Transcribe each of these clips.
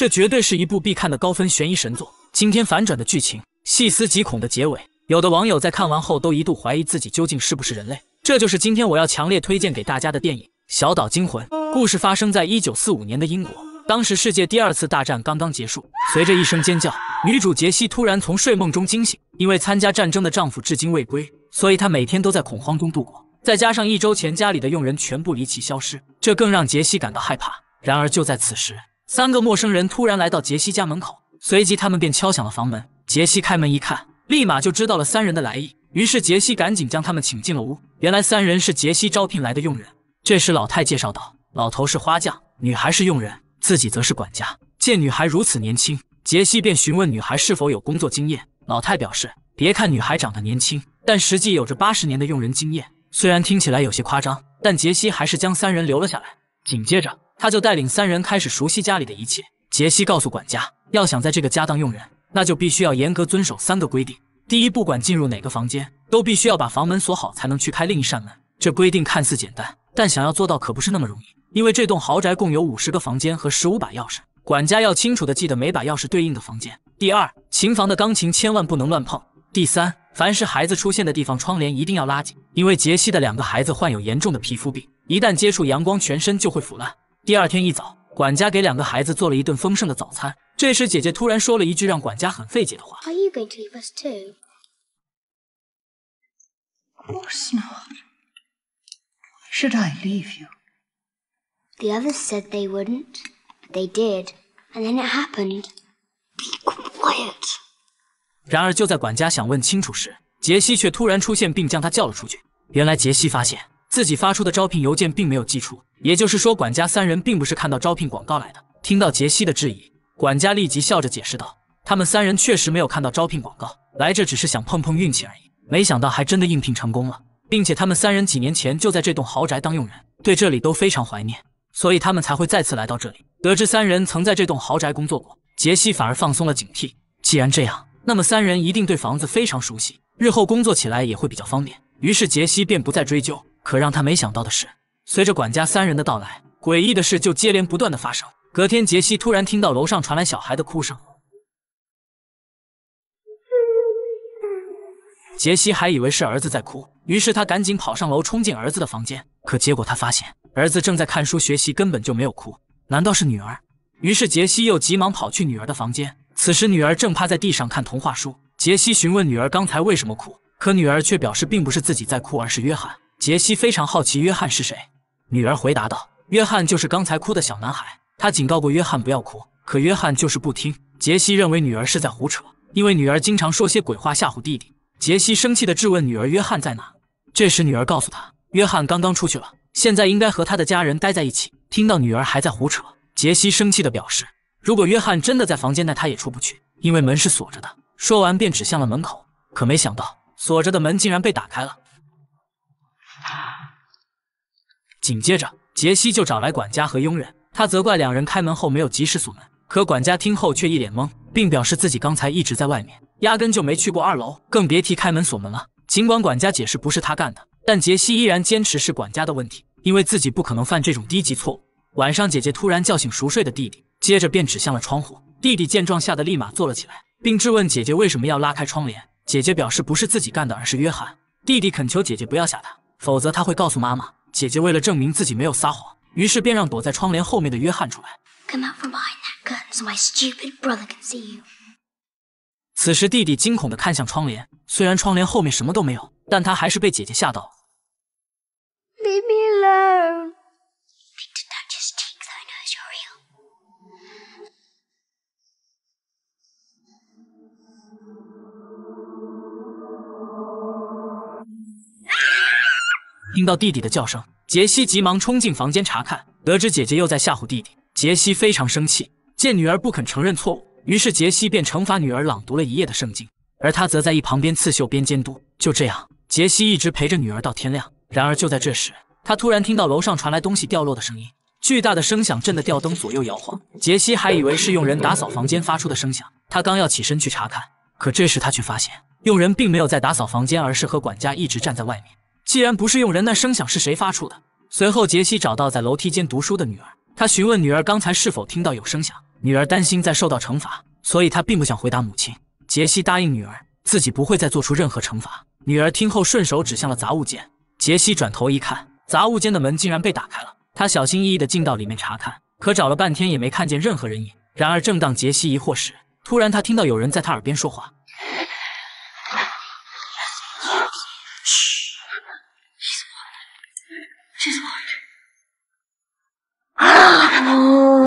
这绝对是一部必看的高分悬疑神作。今天反转的剧情，细思极恐的结尾，有的网友在看完后都一度怀疑自己究竟是不是人类。这就是今天我要强烈推荐给大家的电影《小岛惊魂》。故事发生在一九四五年的英国，当时世界第二次大战刚刚结束。随着一声尖叫，女主杰西突然从睡梦中惊醒，因为参加战争的丈夫至今未归，所以她每天都在恐慌中度过。再加上一周前家里的佣人全部离奇消失，这更让杰西感到害怕。然而就在此时，三个陌生人突然来到杰西家门口，随即他们便敲响了房门。杰西开门一看，立马就知道了三人的来意。于是杰西赶紧将他们请进了屋。原来三人是杰西招聘来的佣人。这时老太介绍道：“老头是花匠，女孩是佣人，自己则是管家。”见女孩如此年轻，杰西便询问女孩是否有工作经验。老太表示：“别看女孩长得年轻，但实际有着八十年的用人经验。虽然听起来有些夸张，但杰西还是将三人留了下来。”紧接着。他就带领三人开始熟悉家里的一切。杰西告诉管家，要想在这个家当佣人，那就必须要严格遵守三个规定。第一，不管进入哪个房间，都必须要把房门锁好，才能去开另一扇门。这规定看似简单，但想要做到可不是那么容易。因为这栋豪宅共有五十个房间和十五把钥匙，管家要清楚的记得每把钥匙对应的房间。第二，琴房的钢琴千万不能乱碰。第三，凡是孩子出现的地方，窗帘一定要拉紧，因为杰西的两个孩子患有严重的皮肤病，一旦接触阳光，全身就会腐烂。第二天一早，管家给两个孩子做了一顿丰盛的早餐。这时，姐姐突然说了一句让管家很费解的话：“Are you going to leave us too? Of course not. w should I leave you? The others said they wouldn't, but they did. And then it happened. Be quiet.” 然而，就在管家想问清楚时，杰西却突然出现，并将他叫了出去。原来，杰西发现。自己发出的招聘邮件并没有寄出，也就是说，管家三人并不是看到招聘广告来的。听到杰西的质疑，管家立即笑着解释道：“他们三人确实没有看到招聘广告来这，只是想碰碰运气而已。没想到还真的应聘成功了，并且他们三人几年前就在这栋豪宅当佣人，对这里都非常怀念，所以他们才会再次来到这里。”得知三人曾在这栋豪宅工作过，杰西反而放松了警惕。既然这样，那么三人一定对房子非常熟悉，日后工作起来也会比较方便。于是杰西便不再追究。可让他没想到的是，随着管家三人的到来，诡异的事就接连不断的发生。隔天，杰西突然听到楼上传来小孩的哭声，杰西还以为是儿子在哭，于是他赶紧跑上楼，冲进儿子的房间。可结果他发现儿子正在看书学习，根本就没有哭。难道是女儿？于是杰西又急忙跑去女儿的房间，此时女儿正趴在地上看童话书。杰西询问女儿刚才为什么哭，可女儿却表示并不是自己在哭，而是约翰。杰西非常好奇约翰是谁，女儿回答道：“约翰就是刚才哭的小男孩，他警告过约翰不要哭，可约翰就是不听。”杰西认为女儿是在胡扯，因为女儿经常说些鬼话吓唬弟弟。杰西生气的质问女儿：“约翰在哪？”这时，女儿告诉他：“约翰刚刚出去了，现在应该和他的家人待在一起。”听到女儿还在胡扯，杰西生气的表示：“如果约翰真的在房间内，他也出不去，因为门是锁着的。”说完便指向了门口，可没想到锁着的门竟然被打开了。紧接着，杰西就找来管家和佣人，他责怪两人开门后没有及时锁门。可管家听后却一脸懵，并表示自己刚才一直在外面，压根就没去过二楼，更别提开门锁门了。尽管管家解释不是他干的，但杰西依然坚持是管家的问题，因为自己不可能犯这种低级错误。晚上，姐姐突然叫醒熟睡的弟弟，接着便指向了窗户。弟弟见状吓得立马坐了起来，并质问姐姐为什么要拉开窗帘。姐姐表示不是自己干的，而是约翰。弟弟恳求姐姐不要吓他。否则他会告诉妈妈。姐姐为了证明自己没有撒谎，于是便让躲在窗帘后面的约翰出来。Come out from behind that gun, s my stupid brother can see you. 此时，弟弟惊恐的看向窗帘，虽然窗帘后面什么都没有，但他还是被姐姐吓到了。Leave me alone. 听到弟弟的叫声，杰西急忙冲进房间查看，得知姐姐又在吓唬弟弟，杰西非常生气。见女儿不肯承认错误，于是杰西便惩罚女儿朗读了一夜的圣经，而他则在一旁边刺绣边监督。就这样，杰西一直陪着女儿到天亮。然而就在这时，他突然听到楼上传来东西掉落的声音，巨大的声响震得吊灯左右摇晃。杰西还以为是佣人打扫房间发出的声响，他刚要起身去查看，可这时他却发现佣人并没有在打扫房间，而是和管家一直站在外面。既然不是用人，那声响是谁发出的？随后，杰西找到在楼梯间读书的女儿，他询问女儿刚才是否听到有声响。女儿担心再受到惩罚，所以她并不想回答母亲。杰西答应女儿自己不会再做出任何惩罚。女儿听后顺手指向了杂物间。杰西转头一看，杂物间的门竟然被打开了。他小心翼翼地进到里面查看，可找了半天也没看见任何人影。然而，正当杰西疑惑时，突然他听到有人在他耳边说话。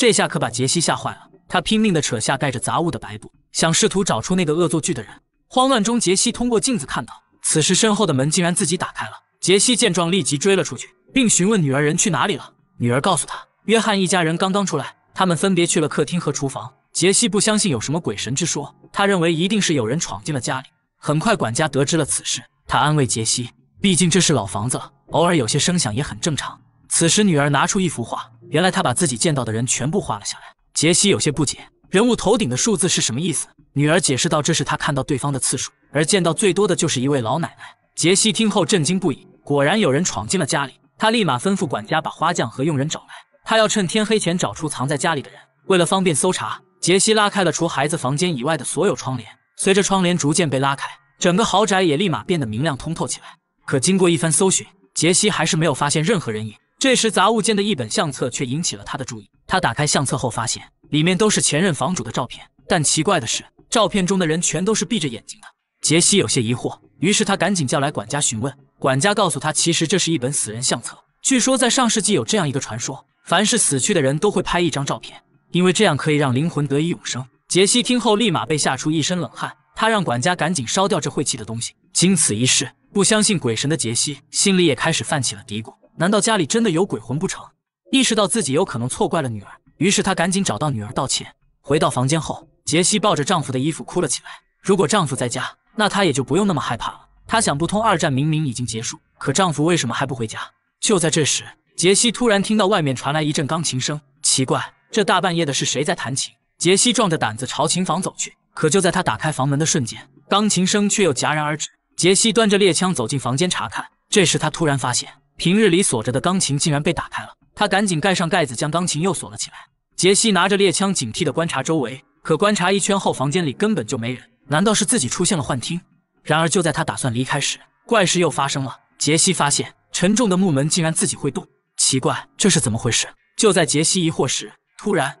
这下可把杰西吓坏了，他拼命地扯下盖着杂物的白布，想试图找出那个恶作剧的人。慌乱中，杰西通过镜子看到，此时身后的门竟然自己打开了。杰西见状，立即追了出去，并询问女儿人去哪里了。女儿告诉他，约翰一家人刚刚出来，他们分别去了客厅和厨房。杰西不相信有什么鬼神之说，他认为一定是有人闯进了家里。很快，管家得知了此事，他安慰杰西，毕竟这是老房子了，偶尔有些声响也很正常。此时，女儿拿出一幅画。原来他把自己见到的人全部画了下来。杰西有些不解，人物头顶的数字是什么意思？女儿解释道：“这是他看到对方的次数，而见到最多的就是一位老奶奶。”杰西听后震惊不已。果然有人闯进了家里，他立马吩咐管家把花匠和佣人找来，他要趁天黑前找出藏在家里的人。为了方便搜查，杰西拉开了除孩子房间以外的所有窗帘。随着窗帘逐渐被拉开，整个豪宅也立马变得明亮通透起来。可经过一番搜寻，杰西还是没有发现任何人影。这时，杂物间的一本相册却引起了他的注意。他打开相册后，发现里面都是前任房主的照片。但奇怪的是，照片中的人全都是闭着眼睛的。杰西有些疑惑，于是他赶紧叫来管家询问。管家告诉他，其实这是一本死人相册。据说在上世纪有这样一个传说：凡是死去的人都会拍一张照片，因为这样可以让灵魂得以永生。杰西听后，立马被吓出一身冷汗。他让管家赶紧烧掉这晦气的东西。经此一事。不相信鬼神的杰西心里也开始泛起了嘀咕：难道家里真的有鬼魂不成？意识到自己有可能错怪了女儿，于是她赶紧找到女儿道歉。回到房间后，杰西抱着丈夫的衣服哭了起来。如果丈夫在家，那她也就不用那么害怕了。她想不通，二战明明已经结束，可丈夫为什么还不回家？就在这时，杰西突然听到外面传来一阵钢琴声。奇怪，这大半夜的，是谁在弹琴？杰西壮着胆子朝琴房走去。可就在他打开房门的瞬间，钢琴声却又戛然而止。杰西端着猎枪走进房间查看，这时他突然发现平日里锁着的钢琴竟然被打开了，他赶紧盖上盖子，将钢琴又锁了起来。杰西拿着猎枪警惕地观察周围，可观察一圈后，房间里根本就没人，难道是自己出现了幻听？然而就在他打算离开时，怪事又发生了。杰西发现沉重的木门竟然自己会动，奇怪，这是怎么回事？就在杰西疑惑时，突然。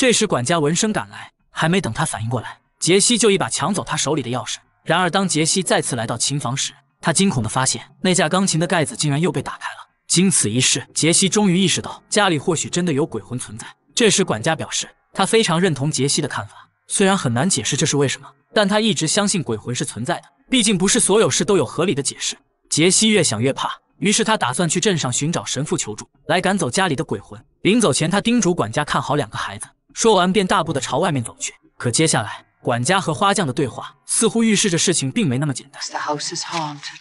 这时，管家闻声赶来，还没等他反应过来，杰西就一把抢走他手里的钥匙。然而，当杰西再次来到琴房时，他惊恐地发现那架钢琴的盖子竟然又被打开了。经此一事，杰西终于意识到家里或许真的有鬼魂存在。这时，管家表示他非常认同杰西的看法，虽然很难解释这是为什么，但他一直相信鬼魂是存在的。毕竟，不是所有事都有合理的解释。杰西越想越怕，于是他打算去镇上寻找神父求助，来赶走家里的鬼魂。临走前，他叮嘱管家看好两个孩子。说完便大步的朝外面走去。可接下来，管家和花匠的对话似乎预示着事情并没那么简单。The house is haunted.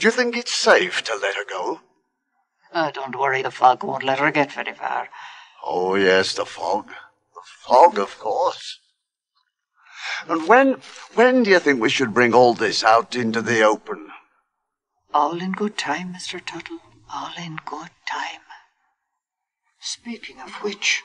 Do you think it's safe to let her go? Uh, don't worry, the fog won't let her get very far. Oh yes, the fog, the fog, of course. And when, when do you think we should bring all this out into the open? All in good time, Mr. Tuttle. All in good time. Speaking of which.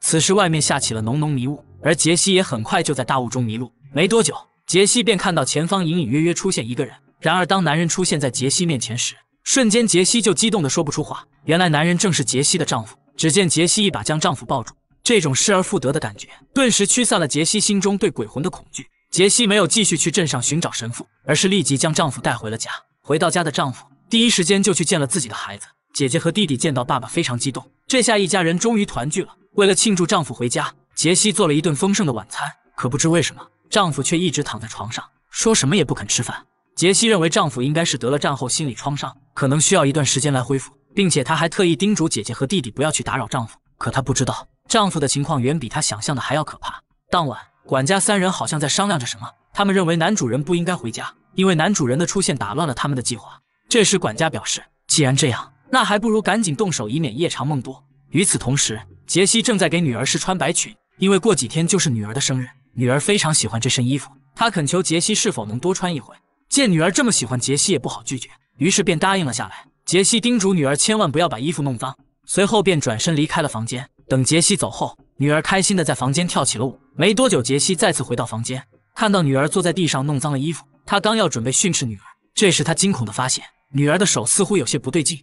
此时，外面下起了浓浓迷雾，而杰西也很快就在大雾中迷路。没多久，杰西便看到前方隐隐约约出现一个人。然而，当男人出现在杰西面前时，瞬间杰西就激动的说不出话。原来，男人正是杰西的丈夫。只见杰西一把将丈夫抱住，这种失而复得的感觉，顿时驱散了杰西心中对鬼魂的恐惧。杰西没有继续去镇上寻找神父，而是立即将丈夫带回了家。回到家的丈夫第一时间就去见了自己的孩子，姐姐和弟弟见到爸爸非常激动。这下一家人终于团聚了。为了庆祝丈夫回家，杰西做了一顿丰盛的晚餐。可不知为什么，丈夫却一直躺在床上，说什么也不肯吃饭。杰西认为丈夫应该是得了战后心理创伤，可能需要一段时间来恢复，并且她还特意叮嘱姐姐和弟弟不要去打扰丈夫。可她不知道，丈夫的情况远比她想象的还要可怕。当晚。管家三人好像在商量着什么，他们认为男主人不应该回家，因为男主人的出现打乱了他们的计划。这时，管家表示，既然这样，那还不如赶紧动手，以免夜长梦多。与此同时，杰西正在给女儿试穿白裙，因为过几天就是女儿的生日，女儿非常喜欢这身衣服，她恳求杰西是否能多穿一回。见女儿这么喜欢，杰西也不好拒绝，于是便答应了下来。杰西叮嘱女儿千万不要把衣服弄脏，随后便转身离开了房间。等杰西走后，女儿开心的在房间跳起了舞。没多久，杰西再次回到房间，看到女儿坐在地上弄脏了衣服，他刚要准备训斥女儿，这时他惊恐的发现女儿的手似乎有些不对劲。